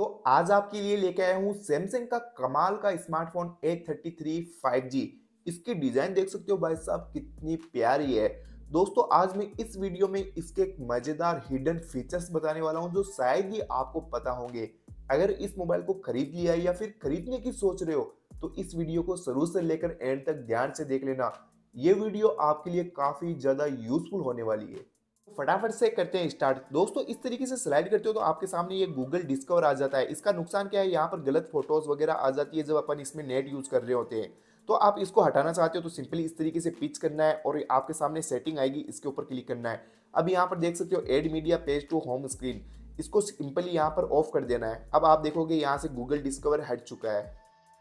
तो आज आपके लिए लेके आया हूँ सैमसंग का कमाल का smartphone A thirty three five G इसकी डिजाइन देख सकते हो भाई साहब कितनी प्यारी है दोस्तों आज मैं इस वीडियो में इसके एक मजेदार हिडन फीचर्स बताने वाला हूँ जो शायद ही आपको पता होंगे अगर इस मोबाइल को खरीद लिया या फिर खरीदने की सोच रहे हो तो इस वीडियो को शुरू से लेकर एंड तक ध्यान से देख लेना ये वीडियो आपके लिए काफी ज्यादा यूजफुल होने वाली है फटाफट से करते हैं स्टार्ट दोस्तों इस तरीके से स्लाइड करते हो तो आपके सामने ये गूगल डिस्कवर आ जाता है इसका नुकसान क्या है यहाँ पर गलत फोटोज वगैरह आ जाती है जब अपन इसमें नेट यूज कर रहे होते हैं तो आप इसको हटाना चाहते हो तो सिंपली इस तरीके से पिच करना है और आपके सामने सेटिंग आएगी इसके ऊपर क्लिक करना है अब यहाँ पर देख सकते हो add media page to home screen इसको सिंपली यहाँ पर ऑफ कर देना है अब आप देखोगे यहाँ से गूगल डिस्कवर हट चुका है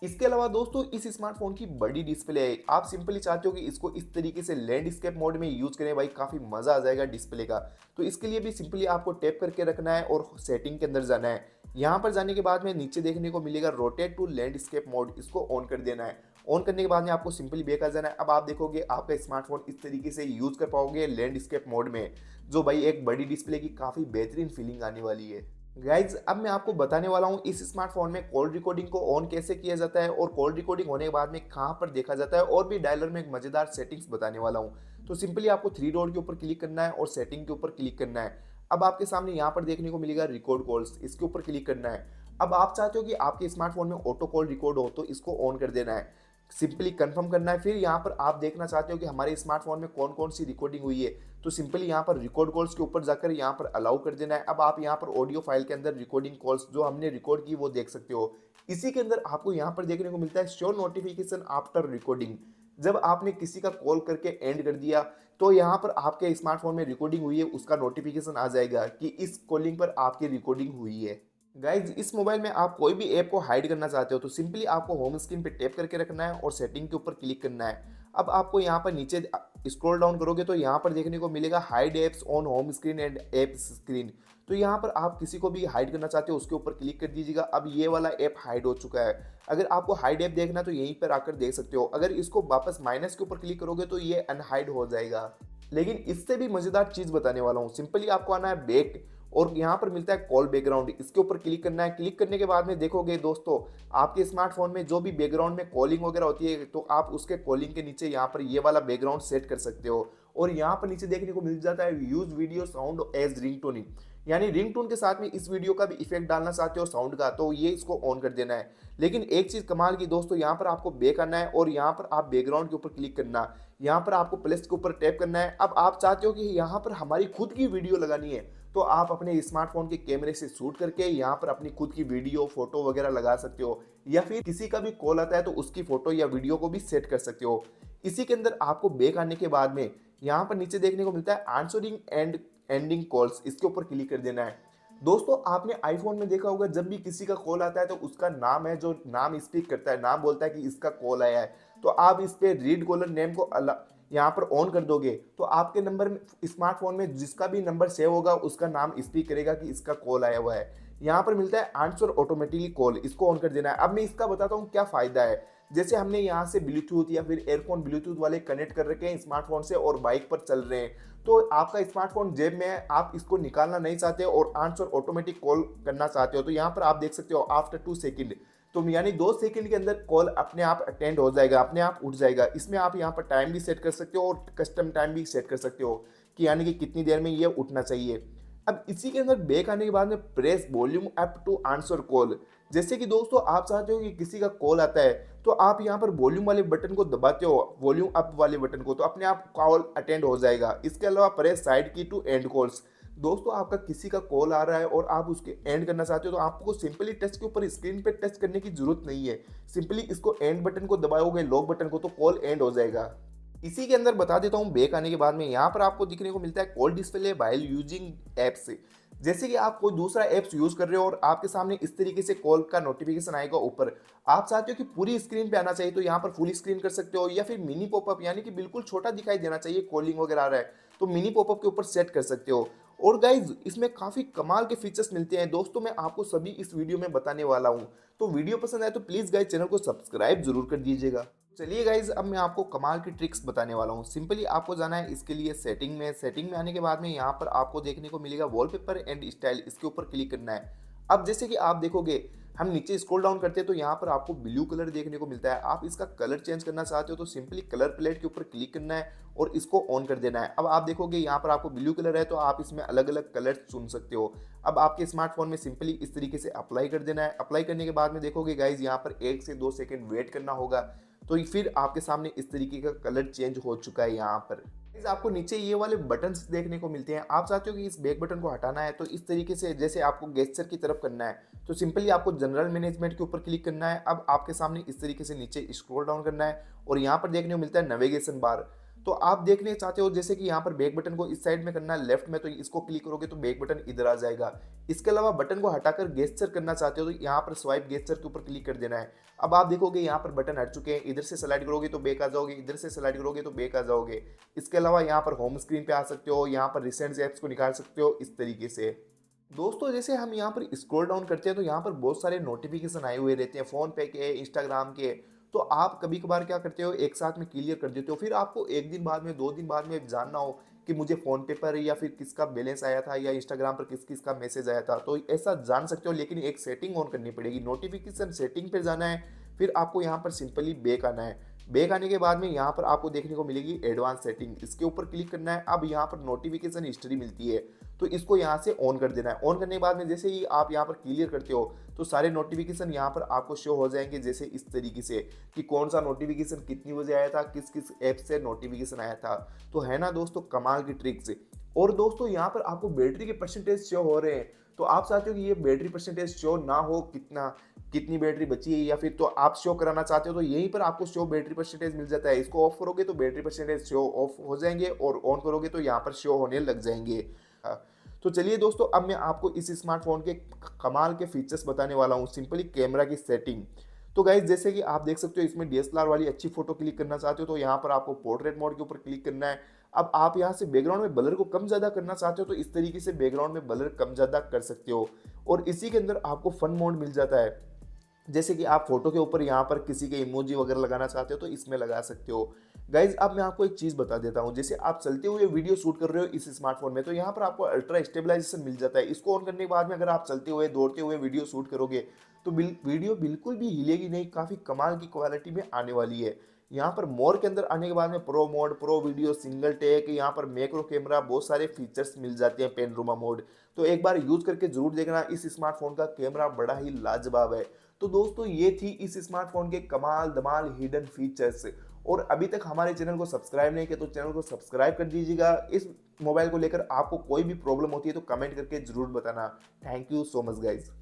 इसके अलावा दोस्तों इस स्मार्टफोन की बड़ी डिस्प्ले है आप सिंपली चाहते हो कि इसको इस तरीके से लैंडस्केप मोड में यूज़ करें भाई काफ़ी मज़ा आ जाएगा डिस्प्ले का तो इसके लिए भी सिंपली आपको टैप करके रखना है और सेटिंग के अंदर जाना है यहाँ पर जाने के बाद में नीचे देखने को मिलेगा रोटेट टू लैंडस्केप मोड इसको ऑन कर देना है ऑन करने के बाद में आपको सिंपली बेक आ जाना है अब आप देखोगे आपका स्मार्टफोन इस तरीके से यूज़ कर पाओगे लैंडस्केप मोड में जो भाई एक बड़ी डिस्प्ले की काफ़ी बेहतरीन फीलिंग आने वाली है गाइज अब मैं आपको बताने वाला हूँ इस स्मार्टफोन में कॉल रिकॉर्डिंग को ऑन कैसे किया जाता है और कॉल रिकॉर्डिंग होने के बाद में कहाँ पर देखा जाता है और भी डायलर में एक मज़ेदार सेटिंग्स बताने वाला हूँ तो सिंपली आपको थ्री डॉट के ऊपर क्लिक करना है और सेटिंग के ऊपर क्लिक करना है अब आपके सामने यहाँ पर देखने को मिलेगा रिकॉर्ड कॉल्स इसके ऊपर क्लिक करना है अब आप चाहते हो कि आपके स्मार्टफोन में ऑटो कॉल रिकॉर्ड हो तो इसको ऑन कर देना है सिंपली कंफर्म करना है फिर यहाँ पर आप देखना चाहते हो कि हमारे स्मार्टफोन में कौन कौन सी रिकॉर्डिंग हुई है तो सिंपली यहाँ पर रिकॉर्ड कॉल्स के ऊपर जाकर यहाँ पर अलाउ कर देना है अब आप यहाँ पर ऑडियो फाइल के अंदर रिकॉर्डिंग कॉल्स जो हमने रिकॉर्ड की वो देख सकते हो इसी के अंदर आपको यहाँ पर देखने को मिलता है शो नोटिफिकेशन आफ्टर रिकॉर्डिंग जब आपने किसी का कॉल करके एंड कर दिया तो यहाँ पर आपके स्मार्टफोन में रिकॉर्डिंग हुई है उसका नोटिफिकेशन आ जाएगा कि इस कॉलिंग पर आपकी रिकॉर्डिंग हुई है गाइज इस मोबाइल में आप कोई भी ऐप को हाइड करना चाहते हो तो सिंपली आपको होम स्क्रीन पे टैप करके रखना है और सेटिंग के ऊपर क्लिक करना है अब आपको यहाँ पर नीचे स्क्रॉल डाउन करोगे तो यहाँ पर देखने को मिलेगा hide apps on home screen and app screen तो यहाँ पर आप किसी को भी हाइड करना चाहते हो उसके ऊपर क्लिक कर दीजिएगा अब ये वाला ऐप हाइड हो चुका है अगर आपको हाइड ऐप देखना तो यहीं पर आकर देख सकते हो अगर इसको वापस माइनस के ऊपर क्लिक करोगे तो ये अनहाइड हो जाएगा लेकिन इससे भी मज़ेदार चीज़ बताने वाला हूँ सिंपली आपको आना है बैक और यहाँ पर मिलता है कॉल बैकग्राउंड इसके ऊपर क्लिक करना है क्लिक करने के बाद में देखोगे दोस्तों आपके स्मार्टफोन में जो भी बैकग्राउंड में कॉलिंग वगैरह होती है तो आप उसके कॉलिंग के नीचे यहाँ पर ये वाला बैकग्राउंड सेट कर सकते हो और यहाँ पर नीचे देखने को मिल जाता है use video sound as ring यानी रिंग के साथ में इस वीडियो का भी इफेक्ट डालना चाहते हो साउंड का तो ये इसको ऑन कर देना है लेकिन एक चीज़ कमाल की दोस्तों यहाँ पर आपको बेक आना है और यहाँ पर आप बैकग्राउंड के ऊपर क्लिक करना यहाँ पर आपको प्लस के ऊपर टैप करना है अब आप चाहते हो कि यहाँ पर हमारी खुद की वीडियो लगानी है तो आप अपने स्मार्टफोन के कैमरे से शूट करके यहाँ पर अपनी खुद की वीडियो फोटो वगैरह लगा सकते हो या फिर किसी का भी कॉल आता है तो उसकी फोटो या वीडियो को भी सेट कर सकते हो इसी के अंदर आपको बेक आने के बाद में यहाँ पर नीचे देखने को मिलता है आंसरिंग एंड एंडिंग कॉल्स इसके ऊपर क्लिक कर देना है दोस्तों आपने आईफोन में देखा होगा जब भी किसी का कॉल आता है तो उसका नाम है जो नाम स्पीक करता है नाम बोलता है कि इसका कॉल आया है तो आप इस पर रीड कॉलर नेम को अला यहाँ पर ऑन कर दोगे तो आपके नंबर में स्मार्टफोन में जिसका भी नंबर सेव होगा उसका नाम स्पीक करेगा कि इसका कॉल आया हुआ है यहाँ पर मिलता है आंसर ऑटोमेटिकली कॉल इसको ऑन कर देना है अब मैं इसका बताता हूँ क्या फ़ायदा है जैसे हमने यहाँ से ब्लूटूथ या फिर एयरफोन ब्लूटूथ वाले कनेक्ट कर रखे हैं स्मार्टफोन से और बाइक पर चल रहे हैं तो आपका स्मार्टफोन जेब में है आप इसको निकालना नहीं चाहते और आंसर ऑटोमेटिक कॉल करना चाहते हो तो यहाँ पर आप देख सकते हो आफ्टर टू सेकेंड तो यानी दो सेकेंड के अंदर कॉल अपने आप अटेंड हो जाएगा अपने आप उठ जाएगा इसमें आप यहाँ पर टाइम भी सेट कर सकते हो और कस्टम टाइम भी सेट कर सकते हो कि यानी कि कितनी देर में ये उठना चाहिए अब इसी के अंदर बैक आने के बाद में press volume up to answer call जैसे कि दोस्तों आप चाहते हो कि किसी का कॉल आता है तो आप यहाँ पर वॉल्यूम वाले बटन को दबाते हो वॉल्यूम अप वाले बटन को तो अपने आप कॉल अटेंड हो जाएगा इसके अलावा press side key to end calls दोस्तों आपका किसी का कॉल आ रहा है और आप उसके एंड करना चाहते हो तो आपको सिंपली टच के ऊपर स्क्रीन पे टच करने की जरूरत नहीं है सिंपली इसको एंड बटन को दबाओगे लॉक बटन को तो कॉल एंड हो जाएगा इसी के अंदर बता देता हूँ बेक आने के बाद में यहाँ पर आपको दिखने को मिलता है call display while using app से जैसे कि आप कोई दूसरा ऐप्स यूज़ कर रहे हो और आपके सामने इस तरीके से कॉल का नोटिफिकेशन आएगा ऊपर आप चाहते हो कि पूरी स्क्रीन पे आना चाहिए तो यहाँ पर फुल स्क्रीन कर सकते हो या फिर मिनी पॉपअप यानी कि बिल्कुल छोटा दिखाई देना चाहिए कॉलिंग वगैरह आ रहा है तो मिनी पॉपअप के ऊपर सेट कर सकते हो और गाइज इसमें काफ़ी कमाल के फीचर्स मिलते हैं दोस्तों मैं आपको सभी इस वीडियो में बताने वाला हूँ तो वीडियो पसंद आए तो प्लीज़ गाइज चैनल को सब्सक्राइब जरूर कर दीजिएगा चलिए गाइज अब मैं आपको कमाल की ट्रिक्स बताने वाला हूँ सिंपली आपको जाना है इसके लिए सेटिंग में सेटिंग में आने के बाद में यहाँ पर आपको देखने को मिलेगा वॉलपेपर एंड स्टाइल इसके ऊपर क्लिक करना है अब जैसे कि आप देखोगे हम नीचे स्क्रॉल डाउन करते हैं तो यहाँ पर आपको ब्लू कलर देखने को मिलता है आप इसका कलर चेंज करना चाहते हो तो सिंपली कलर प्लेट के ऊपर क्लिक करना है और इसको ऑन कर देना है अब आप देखोगे यहाँ पर आपको ब्लू कलर है तो आप इसमें अलग अलग कलर चुन सकते हो अब आपके स्मार्टफोन में सिंपली इस तरीके से अप्लाई कर देना है अप्लाई करने के बाद में देखोगे गाइज यहाँ पर एक से दो सेकेंड वेट करना होगा तो फिर आपके सामने इस तरीके का कलर चेंज हो चुका है यहाँ पर आपको नीचे ये वाले बटन देखने को मिलते हैं आप चाहते हो कि इस बैक बटन को हटाना है तो इस तरीके से जैसे आपको गेस्टर की तरफ करना है तो सिंपली आपको जनरल मैनेजमेंट के ऊपर क्लिक करना है अब आपके सामने इस तरीके से नीचे स्क्रॉल डाउन करना है और यहाँ पर देखने को मिलता है नेविगेशन बार तो आप देखने चाहते हो जैसे कि यहाँ पर बैक बटन को इस साइड में करना है लेफ्ट में तो इसको क्लिक करोगे तो बैक बटन इधर आ जाएगा इसके अलावा बटन को हटाकर गेस्टर करना चाहते हो तो यहाँ पर स्वाइप गेस्टर के ऊपर क्लिक कर देना है अब आप देखोगे यहाँ पर बटन हट चुके हैं इधर से सिलेक्ट करोगे तो बेक आ जाओगे इधर से सिलेक्ट करोगे तो बेक आ जाओगे इसके अलावा यहाँ पर होम स्क्रीन पर आ सकते हो यहाँ पर रिसेंट एप्स को निकाल सकते हो इस तरीके से दोस्तों जैसे हम यहाँ पर स्क्रॉल डाउन करते हैं तो यहाँ पर बहुत सारे नोटिफिकेशन आए हुए रहते हैं फ़ोन पे के इंस्टाग्राम के तो आप कभी कभार क्या करते हो एक साथ में क्लियर कर देते हो फिर आपको एक दिन बाद में दो दिन बाद में जानना हो कि मुझे फ़ोन पे पर या फिर किसका बैलेंस आया था या इंस्टाग्राम पर किस किस का मैसेज आया था तो ऐसा जान सकते हो लेकिन एक सेटिंग ऑन करनी पड़ेगी नोटिफिकेशन सेटिंग पर जाना है फिर आपको यहाँ पर सिंपली बेक आना है बेक आने के बाद में यहाँ पर आपको देखने को मिलेगी एडवांस सेटिंग इसके ऊपर क्लिक करना है अब यहाँ पर नोटिफिकेशन हिस्ट्री मिलती है तो इसको यहाँ से ऑन कर देना है ऑन करने के बाद में जैसे ही आप यहाँ पर क्लियर करते हो तो सारे नोटिफिकेशन यहाँ पर आपको शो हो जाएंगे जैसे इस तरीके से कि कौन सा नोटिफिकेशन कितनी बजे आया था किस किस ऐप से नोटिफिकेशन आया था तो है ना दोस्तों कमाल की ट्रिक्स और दोस्तों यहाँ पर आपको बैटरी के परसेंटेज शो हो रहे हैं तो आप चाहते हो कि ये बैटरी परसेंटेज शो ना हो कितना कितनी बैटरी बची है या फिर तो आप शो कराना चाहते हो तो यहीं पर आपको शो बैटरी परसेंटेज मिल जाता है इसको ऑफ करोगे तो बैटरी परसेंटेज शो ऑफ हो जाएंगे और ऑन करोगे तो यहाँ पर शो होने लग जाएंगे तो चलिए दोस्तों अब मैं आपको इस स्मार्टफोन के कमाल के फीचर्स बताने वाला हूँ सिंपली कैमरा की सेटिंग तो गाइज जैसे कि आप देख सकते हो इसमें डी वाली अच्छी फोटो क्लिक करना चाहते हो तो यहाँ पर आपको पोर्ट्रेट मोड के ऊपर क्लिक करना है अब आप यहाँ से बैकग्राउंड में बलर को कम ज़्यादा करना चाहते हो तो इस तरीके से बैकग्राउंड में बलर कम ज़्यादा कर सकते हो और इसी के अंदर आपको फन मोड मिल जाता है जैसे कि आप फोटो के ऊपर यहाँ पर किसी के इमोजी वगैरह लगाना चाहते हो तो इसमें लगा सकते हो गाइज अब मैं आपको एक चीज़ बता देता हूँ जैसे आप चलते हुए वीडियो शूट कर रहे हो इस स्मार्टफोन में तो यहाँ पर आपको अल्ट्रा स्टेबलाइजेशन मिल जाता है इसको ऑन करने के बाद में अगर आप चलते हुए दौड़ते हुए वीडियो शूट करोगे तो वीडियो बिल्कुल भी हिलेगी नहीं काफ़ी कमाल की क्वालिटी में आने वाली है यहाँ पर मोर के अंदर आने के बाद में pro mode pro video single take यहाँ पर मैक्रो कैमरा बहुत सारे फीचर्स मिल जाते हैं पेनरूमा मोड तो एक बार यूज़ करके जरूर देखना इस स्मार्टफोन का कैमरा बड़ा ही लाजवाब है तो दोस्तों ये थी इस स्मार्टफोन के कमाल दमाल हिडन फीचर्स और अभी तक हमारे चैनल को सब्सक्राइब नहीं किया तो चैनल को सब्सक्राइब कर दीजिएगा इस मोबाइल को लेकर आपको कोई भी प्रॉब्लम होती है तो कमेंट करके ज़रूर बताना thank you so much guys